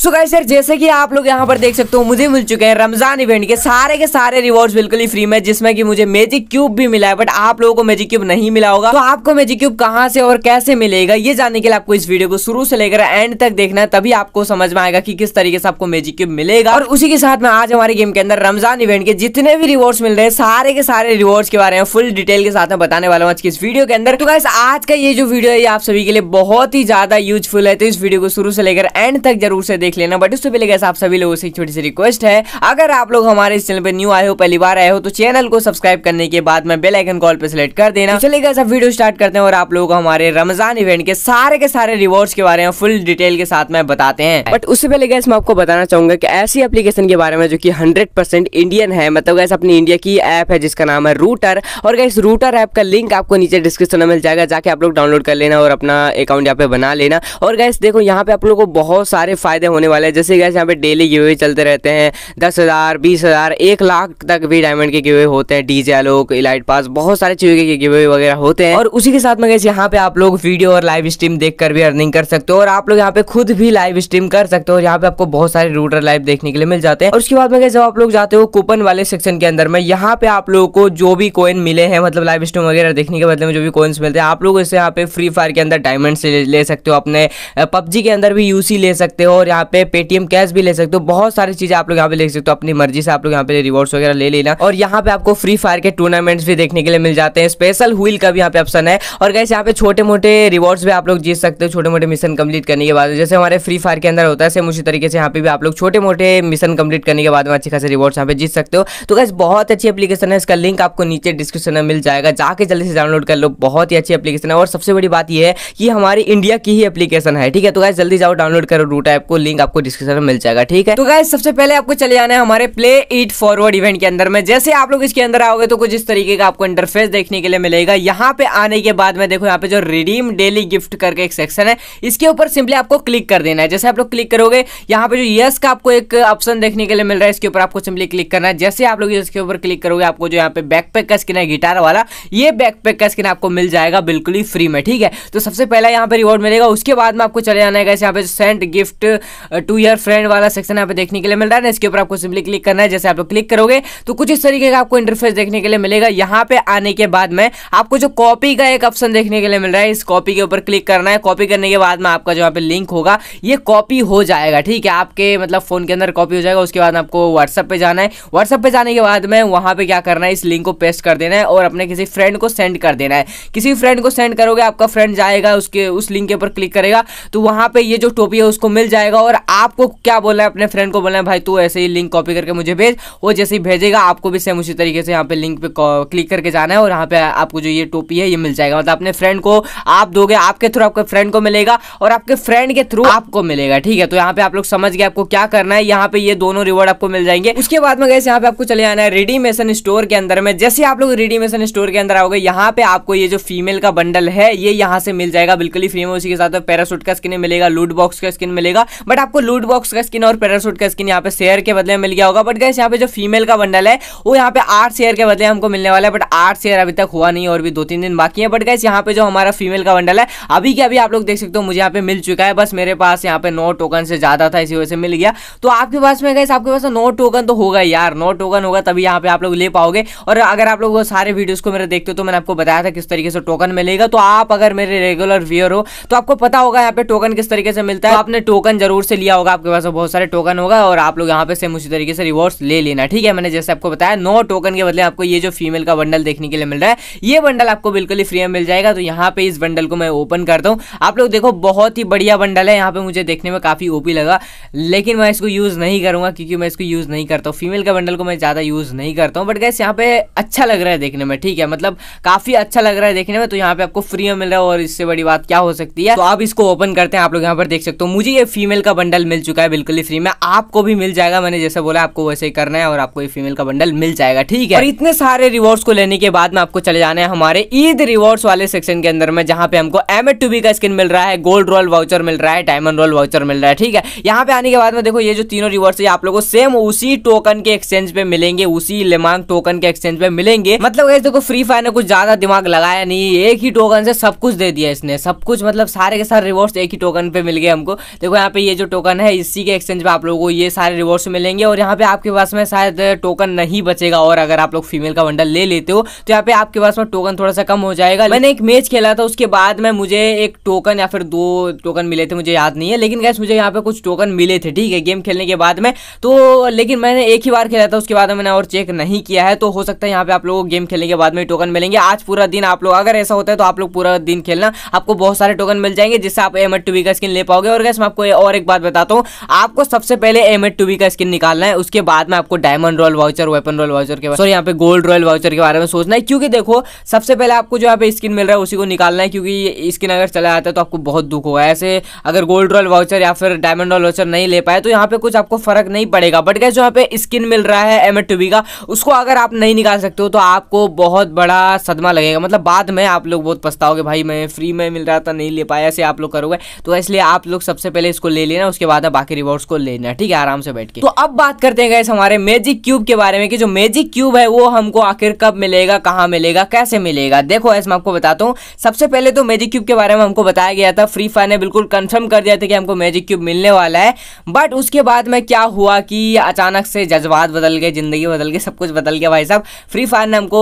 सो so guys यार जैसे कि आप लोग यहाँ पर देख सकते हो मुझे मिल चुके हैं रमजान इवेंट के सारे के सारे रिवॉर्ड्स बिल्कुल ही फ्री में जिसमें कि मुझे मैजिक क्यूब भी मिला है बट आप लोगों को मैजिक क्यूब नहीं मिला होगा तो आपको मैजिक क्यूब कहाँ से और कैसे मिलेगा ये जानने के लिए आपको इस वीडियो को शुरू से लेकर एंड तक देखना है तभी आपको समझ में आएगा कि किस तरीके से आपको मैजिक क्यूब मिलेगा और उसी के साथ में आज हमारे गेम के अंदर रमजान इवेंट के जितने भी रिवॉर्ड्स मिल रहे हैं सारे के सारे रिवॉर्ड्स के बारे में फुल डिटेल के साथ में बताने वाला हूँ आज की इस वीडियो के अंदर तो गाइस आज का ये जो वीडियो है आप सभी के लिए बहुत ही ज्यादा यूजफुल है तो इस वीडियो को शुरू से लेकर एंड तक जरूर से देख देख लेना बट उससे पहले कैसे आप सभी लोगों से एक छोटी सी रिक्वेस्ट है अगर आप लोग हमारे इस चैनल पर न्यू आए हो पहली बार आए हो तो चैनल को सब्सक्राइब करने के बाद में बेल आइकन कॉल पर सिलेक्ट कर देना तो चलिए कैसे वीडियो स्टार्ट करते हैं और आप लोग हमारे रमजान इवेंट के सारे के सारे रिवॉर्ड्स के बारे में फुल डिटेल के साथ में बताते हैं बट उससे पहले गैस मैं आपको बताना चाहूंगा कि ऐसी एप्लीकेशन के बारे में जो कि 100% इंडियन है मतलब गैस अपनी इंडिया की ऐप है जिसका नाम है रूटर और गैस रूटर ऐप का लिंक आपको नीचे डिस्क्रिप्शन में मिल जाएगा जाके आप लोग डाउनलोड कर लेना और अपना अकाउंट यहाँ पे बना लेना और गैस देखो यहाँ पे आप लोग को बहुत सारे फायदे होने होने वाला है जैसे गैस यहाँ पे डेली गिवे चलते रहते हैं दस हज़ार बीस हज़ार एक लाख तक भी डायमंड के गिवे होते हैं डीजे आलोक इलाइट पास बहुत सारे चीज़ों के गिवे वगैरह होते हैं और उसी के साथ में गैस यहाँ पे आप लोग वीडियो और लाइव स्ट्रीम देख भी अर्निंग कर सकते हो और आप लोग यहाँ पे खुद भी लाइव स्ट्रीम कर सकते हो और यहाँ पे आपको बहुत सारे रूटर लाइव देखने के लिए मिल जाते हैं और उसके बाद में जब आप लोग जाते हो कूपन वाले सेक्शन के अंदर में यहाँ पे आप लोगों को जो भी कॉइन मिले हैं मतलब लाइव स्ट्रीम वगैरह देखने के बदले में जो भी कॉइन्स मिलते हैं आप लोग इसे यहाँ पे फ्री फायर के अंदर डायमंड ले सकते हो अपने पबजी के अंदर भी यूसी ले सकते हो और यहाँ पे पेटीएम कैश भी ले सकते हो बहुत सारी चीजें आप लोग यहाँ पे ले सकते हो अपनी मर्जी से आप लोग यहाँ पे रिवॉर्ड्स वगैरह ले लेना और यहाँ पे आपको फ्री फायर के टूर्नामेंट्स भी देखने के लिए मिल जाते हैं स्पेशल व्हील का भी यहाँ पे ऑप्शन है और गैस यहाँ पे छोटे मोटे रिवॉर्ड्स भी आप लोग जीत सकते हो छोटे मोटे मिशन कंप्लीट करने के बाद जैसे हमारे फ्री फायर के अंदर होता है सेम उसी तरीके से यहाँ पे भी आप लोग छोटे मोटे मिशन कंप्लीट करने के बाद में अच्छे खासे रिवॉर्ड्स यहाँ पे जीत सकते हो तो गैस बहुत अच्छी एप्लीकेशन है इसका लिंक आपको नीचे डिस्क्रिप्शन में मिल जाएगा जाके जल्दी से डाउनलोड कर लो बहुत ही अच्छी एप्लीकेशन है और सबसे बड़ी बात यह है कि हमारी इंडिया की ही एप्लीकेशन है ठीक है तो गैस जल्दी जाओ डाउनलोड करो रूट ऐप को लिंक आपको डिस्क्रिप्शन में मिल जाएगा ठीक है तो गाय सबसे पहले आपको चले जाना है हमारे प्ले इट फॉरवर्ड इवेंट के अंदर में जैसे आप लोग इसके अंदर आओगे तो कुछ इस तरीके का आपको इंटरफेस देखने के लिए मिलेगा यहाँ पे आने के बाद में देखो यहाँ पे जो रिडीम डेली गिफ्ट करके एक सेक्शन है इसके ऊपर सिंपली आपको क्लिक कर देना है जैसे आप लोग क्लिक करोगे यहाँ पे जो यस का आपको एक ऑप्शन देखने के लिए मिल रहा है इसके ऊपर आपको सिंपली क्लिक करना है जैसे आप लोग इसके ऊपर क्लिक करोगे आपको जो यहाँ पे बैक का स्किन है गिटार वाला ये बैक का स्किन आपको मिल जाएगा बिल्कुल ही फ्री में ठीक है तो सबसे पहला यहाँ पे रिवॉर्ड मिलेगा उसके बाद में आपको चले जाना है यहाँ पे send gift to your friend वाला सेक्शन यहाँ पे देखने के लिए मिल रहा है ना इसके ऊपर आपको सिंपली क्लिक करना है जैसे आप लोग क्लिक करोगे तो कुछ इस तरीके का आपको इंटरफेस देखने के लिए मिलेगा यहाँ पे आने के बाद में आपको जो कॉपी का एक ऑप्शन देखने के लिए मिल रहा है इस कॉपी के ऊपर क्लिक करना है कॉपी करने के बाद में आपका जो यहाँ पे लिंक होगा ये कॉपी हो जाएगा ठीक है आपके मतलब फोन के अंदर कॉपी हो जाएगा उसके बाद आपको व्हाट्सअप पे जाना है व्हाट्सअप पे जाने के बाद में वहाँ पर क्या करना है इस लिंक को पेस्ट कर देना है और अपने किसी फ्रेंड को सेंड कर देना है किसी फ्रेंड को सेंड करोगे आपका फ्रेंड जाएगा उसके उस लिंक के ऊपर क्लिक करेगा तो वहाँ पे ये जो टोपी है उसको मिल जाएगा और आपको क्या बोलना है अपने फ्रेंड को बोलना है भाई तू ऐसे ही लिंक कॉपी करके मुझे भेज वो जैसे ही भेजेगा आपको भी सेम उसी तरीके से यहाँ पे लिंक पे क्लिक करके जाना है और यहाँ पे आपको जो ये टोपी है ये मिल जाएगा मतलब अपने फ्रेंड को आप दोगे आपके थ्रू आपके फ्रेंड को मिलेगा और आपके फ्रेंड के थ्रू आपको मिलेगा ठीक है तो यहाँ पे आप लोग समझ गए आपको क्या करना है यहाँ पे ये दोनों रिवॉर्ड आपको मिल जाएंगे उसके बाद में गए यहाँ पे आपको चले आना है रेडीमेशन स्टोर के अंदर में जैसे आप लोग रेडीमेशन स्टोर के अंदर आओगे यहाँ पे आपको ये जो फीमेल का बंडल है ये यहाँ से मिल जाएगा बिल्कुल ही फ्री में उसी के साथ पैरासूट का स्किन मिलेगा लूट बॉक्स का स्किन मिलेगा बट आपको लूट बॉक्स का स्किन और पैरासूट का स्किन यहाँ पे शेयर के बदले में मिल गया होगा बट गैस यहाँ पे जो फीमेल का बंडल है वो यहाँ पे आठ शेयर के बदले हमको मिलने वाला है बट आठ शेयर अभी तक हुआ नहीं और भी दो तीन दिन बाकी है बट गैस यहाँ पे जो हमारा फीमेल का बंडल है अभी के अभी आप लोग देख सकते हो मुझे यहाँ पे मिल चुका है बस मेरे पास यहाँ पे नो टोकन से ज्यादा था इसी वजह से मिल गया तो आपके पास में गैस आपके पास नो टोकन तो होगा यार नो टोकन होगा तभी यहाँ पे आप लोग ले पाओगे और अगर आप लोग सारे वीडियोज को मेरे देखते हो तो मैंने आपको बताया था किस तरीके से टोकन मिलेगा तो आप अगर मेरे रेगुलर व्यूअर हो तो आपको पता होगा यहाँ पे टोकन किस तरीके से मिलता है तो आपने टोकन जरूर से लिया होगा आपके पास तो बहुत सारे टोकन होगा और आप लोग यहाँ पे सेम उसी तरीके से रिवॉर्ड्स ले लेना ठीक है मैंने जैसे आपको बताया नौ टोकन के बदले आपको ये जो फीमेल का बंडल देखने के लिए मिल रहा है ये बंडल आपको बिल्कुल ही फ्री में मिल जाएगा तो यहाँ पे इस बंडल को मैं ओपन करता हूँ आप लोग देखो बहुत ही बढ़िया बंडल है यहाँ पे मुझे देखने में काफ़ी ओपी लगा लेकिन मैं इसको यूज़ नहीं करूंगा क्योंकि मैं इसको यूज़ नहीं करता हूँ फीमेल का बंडल को मैं ज़्यादा यूज़ नहीं करता हूँ बट गैस यहाँ पे अच्छा लग रहा है देखने में ठीक है मतलब काफ़ी अच्छा लग रहा है देखने में तो यहाँ पे आपको फ्री में मिल रहा है और इससे बड़ी बात क्या हो सकती है तो आप इसको ओपन करते हैं आप लोग यहाँ पर देख सकते हो मुझे ये फीमेल का बंडल मिल चुका है बिल्कुल ही फ्री में आपको भी मिल जाएगा मैंने जैसे बोला आपको वैसे ही करना है और आपको ये फीमेल का बंडल मिल जाएगा ठीक है और इतने सारे रिवॉर्ड्स को लेने के बाद में आपको चले जाना है हमारे ईद रिवॉर्ड्स वाले सेक्शन के अंदर में जहाँ पे हमको एम एड टू बी का स्किन मिल रहा है गोल्ड रोल वाउचर मिल रहा है डायमंड रोल वाउचर मिल रहा है ठीक है यहाँ पे आने के बाद में देखो ये जो तीनों रिवॉर्ड्स आप लोगों को सेम उसी टोकन के एक्सचेंज पे मिलेंगे उसी लेमांग टोकन के एक्सचेंज पे मिलेंगे मतलब ऐसे देखो फ्री फायर ने कुछ ज्यादा दिमाग लगाया नहीं एक ही टोकन से सब कुछ दे दिया इसने सब कुछ मतलब सारे के सारे रिवॉर्ड्स एक ही टोकन पे मिल गए हमको देखो यहाँ पे ये जो टोकन है इसी के एक्सचेंज में आप लोगों को ये सारे रिवॉर्ड्स मिलेंगे और यहाँ पे आपके पास में शायद टोकन नहीं बचेगा और अगर आप लोग फीमेल का बंडल ले लेते हो तो यहाँ पे आपके पास में टोकन थोड़ा सा कम हो जाएगा मैंने एक मैच खेला था उसके बाद में मुझे एक टोकन या फिर दो टोकन मिले थे मुझे याद नहीं है लेकिन गैस मुझे यहाँ पे कुछ टोकन मिले थे ठीक है गेम खेलने के बाद में तो लेकिन मैंने एक ही बार खेला था उसके बाद मैंने और चेक नहीं किया है तो हो सकता है यहाँ पे आप लोगों को गेम खेलने के बाद में टोकन मिलेंगे आज पूरा दिन आप लोग अगर ऐसा होता है तो आप लोग पूरा दिन खेलना आपको बहुत सारे टोकन मिल जाएंगे जिससे आप एम टू का स्किन ले पाओगे और गैस मैं आपको और एक बात बात बताता हूँ आपको सबसे पहले एम एट का स्किन निकालना है उसके बाद में आपको diamond royale voucher weapon royale voucher के बारे सॉरी यहाँ पे गोल्ड रॉयल वाउचर के बारे में सोचना है क्योंकि देखो सबसे पहले आपको जो यहाँ पे स्किन मिल रहा है उसी को निकालना है क्योंकि स्किन अगर चला जाता है तो आपको बहुत दुख होगा ऐसे अगर गोल्ड रॉयल वाउचर या फिर डायमंड रॉयल वाउचर नहीं ले पाए तो यहाँ पे कुछ आपको फर्क नहीं पड़ेगा बट क्या जो यहाँ पे स्किन मिल रहा है एम एट का उसको अगर आप नहीं निकाल सकते हो तो आपको बहुत बड़ा सदमा लगेगा मतलब बाद में आप लोग बहुत पछताओगे भाई मैं फ्री में मिल रहा था नहीं ले पाया ऐसे आप लोग करोगे तो इसलिए आप लोग सबसे पहले इसको ले लेना है उसके बाद बाकी रिवॉर्ड्स को लेना ठीक है आराम से बैठ के तो अब बात करते हैं गैस हमारे मैजिक क्यूब के बारे में कि जो मैजिक क्यूब है वो हमको आखिर कब मिलेगा कहाँ मिलेगा कैसे मिलेगा देखो ऐसे मैं आपको बताता हूँ सबसे पहले तो मैजिक क्यूब के बारे में हमको बताया गया था फ्री फायर ने बिल्कुल कंफर्म कर दिया था कि हमको मैजिक क्यूब मिलने वाला है बट उसके बाद में क्या हुआ कि अचानक से जज्बात बदल गए जिंदगी बदल गई सब कुछ बदल गया भाई साहब फ्री फायर ने हमको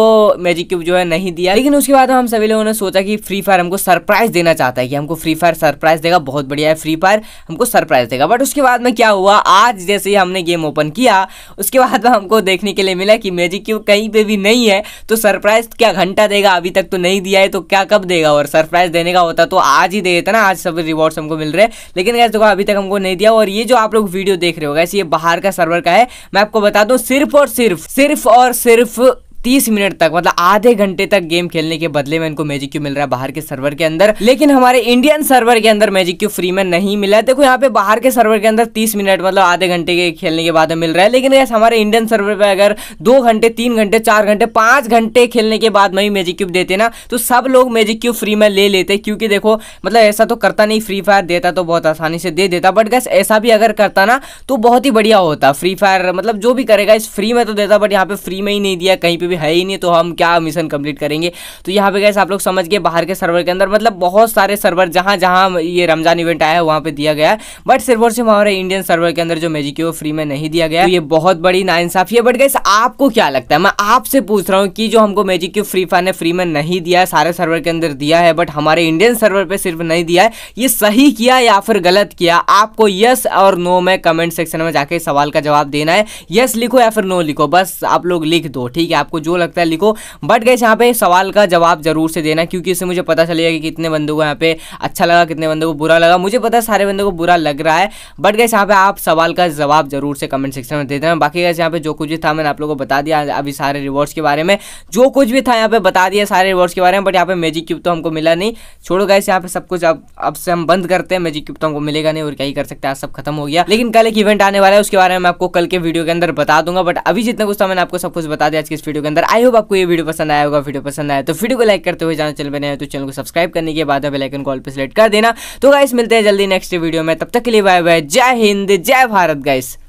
मैजिक क्यूब जो है नहीं दिया लेकिन उसके बाद हम सभी लोगों ने सोचा कि फ्री फायर हमको सरप्राइज देना चाहता है कि हमको फ्री फायर सरप्राइज देगा बहुत बढ़िया है फ्री फायर हमको सरप्राइज प्राइस देगा बट उसके बाद में क्या हुआ आज जैसे ही हमने गेम ओपन किया उसके बाद में हमको देखने के लिए मिला कि मैजिक क्यूब कहीं पे भी नहीं है तो सरप्राइज क्या घंटा देगा अभी तक तो नहीं दिया है तो क्या कब देगा और सरप्राइज देने का होता तो आज ही दे देता ना आज सब रिवॉर्ड्स हमको मिल रहे लेकिन गैस देखो अभी तक हमको नहीं दिया और ये जो आप लोग वीडियो देख रहे हो गैस ये बाहर का सर्वर का है मैं आपको बता दूं सिर्फ और सिर्फ सिर्फ और सिर्फ तीस मिनट तक मतलब आधे घंटे तक गेम खेलने के बदले में इनको मैजिक क्यू मिल रहा है बाहर के सर्वर के अंदर लेकिन हमारे इंडियन सर्वर के अंदर मैजिक क्यू फ्री में नहीं मिला देखो यहाँ पे बाहर के सर्वर के अंदर तीस मिनट मतलब आधे घंटे के खेलने के बाद मिल रहा है लेकिन हमारे इंडियन सर्वर पर अगर दो घंटे तीन घंटे चार घंटे पांच घंटे खेलने के बाद में ही मैजिक क्यूब देते ना तो सब लोग मैजिक क्यूब फ्री में ले लेते क्योंकि देखो मतलब ऐसा तो करता नहीं फ्री फायर देता तो बहुत आसानी से दे देता बट गैस ऐसा भी अगर करता ना तो बहुत ही बढ़िया होता फ्री फायर मतलब जो भी करेगा इस फ्री में तो देता बट यहाँ पे फ्री में ही नहीं दिया कहीं पर क्योंकि है ही नहीं तो हम क्या मिशन कंप्लीट करेंगे तो यहाँ पे गैस आप लोग समझ गए बाहर के सर्वर के अंदर मतलब बहुत सारे सर्वर जहाँ जहाँ ये रमजान इवेंट आया है वहाँ पर दिया गया बट सिर्फ और सिर्फ हमारे इंडियन सर्वर के अंदर जो मैजिक है फ्री में नहीं दिया गया तो ये बहुत बड़ी नाइंसाफी है बट गैस आपको क्या लगता है मैं आपसे पूछ रहा हूँ कि जो हमको मैजिक क्यू फ्री फायर ने फ्री में नहीं दिया है सारे सर्वर के अंदर दिया है बट हमारे इंडियन सर्वर पर सिर्फ नहीं दिया है ये सही किया या फिर गलत किया आपको यस और नो में कमेंट सेक्शन में जाके सवाल का जवाब देना है यस लिखो या फिर नो लिखो बस आप लोग लिख दो ठीक है आपको आपको जो लगता है लिखो बट गैस यहाँ पे सवाल का जवाब जरूर से देना क्योंकि इससे मुझे पता चलेगा कि कितने बंदों को यहाँ पे अच्छा लगा कितने बंदों को बुरा लगा मुझे पता है सारे बंदों को बुरा लग रहा है बट गैस यहाँ पे आप सवाल का जवाब जरूर से कमेंट सेक्शन में दे देना बाकी गैस यहाँ पे जो कुछ भी था मैंने आप लोगों को बता दिया अभी सारे रिवॉर्ड्स के बारे में जो कुछ भी था यहाँ पे बता दिया सारे रिवॉर्ड्स के बारे में बट यहाँ पे मैजिक क्यूब तो हमको मिला नहीं छोड़ो गैस यहाँ पे सब कुछ अब अब से हम बंद करते हैं मैजिक क्यूब तो हमको मिलेगा नहीं और क्या ही कर सकते हैं सब खत्म हो गया लेकिन कल एक इवेंट आने वाला है उसके बारे में आपको कल के वीडियो के अंदर बता दूंगा बट अभी जितना कुछ था मैंने आपको सब कुछ बता दिया आज के इस वीडियो के अंदर आई होप आपको ये वीडियो पसंद आया होगा वीडियो पसंद आया तो वीडियो को लाइक करते हुए जाना चल बने तो चैनल को सब्सक्राइब करने के बाद बेलाइकन कॉल पर सिलेक्ट कर देना तो गाइस मिलते हैं जल्दी नेक्स्ट वीडियो में तब तक के लिए बाय बाय जय हिंद जय भारत गाइस